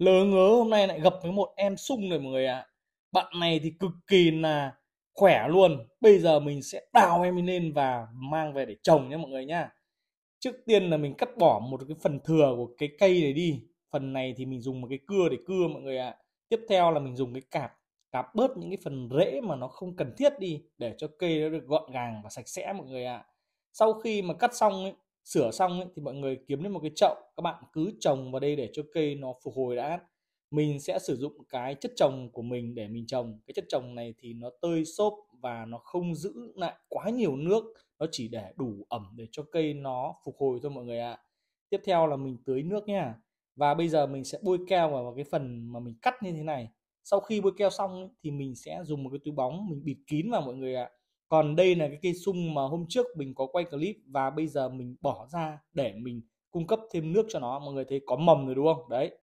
lớ ngớ hôm nay lại gặp với một em sung rồi mọi người ạ à. bạn này thì cực kỳ là khỏe luôn bây giờ mình sẽ đào em ấy lên và mang về để trồng nhé mọi người nhá trước tiên là mình cắt bỏ một cái phần thừa của cái cây này đi phần này thì mình dùng một cái cưa để cưa mọi người ạ à. tiếp theo là mình dùng cái cạp cạp bớt những cái phần rễ mà nó không cần thiết đi để cho cây nó được gọn gàng và sạch sẽ mọi người ạ à. sau khi mà cắt xong ấy, sửa xong ấy, thì mọi người kiếm đến một cái chậu các bạn cứ trồng vào đây để cho cây nó phục hồi đã mình sẽ sử dụng cái chất trồng của mình để mình trồng cái chất trồng này thì nó tơi xốp và nó không giữ lại quá nhiều nước nó chỉ để đủ ẩm để cho cây nó phục hồi thôi mọi người ạ tiếp theo là mình tưới nước nha và bây giờ mình sẽ bôi keo vào cái phần mà mình cắt như thế này sau khi bôi keo xong ấy, thì mình sẽ dùng một cái túi bóng mình bịt kín vào mọi người ạ à còn đây là cái cây sung mà hôm trước mình có quay clip và bây giờ mình bỏ ra để mình cung cấp thêm nước cho nó mọi người thấy có mầm rồi đúng không đấy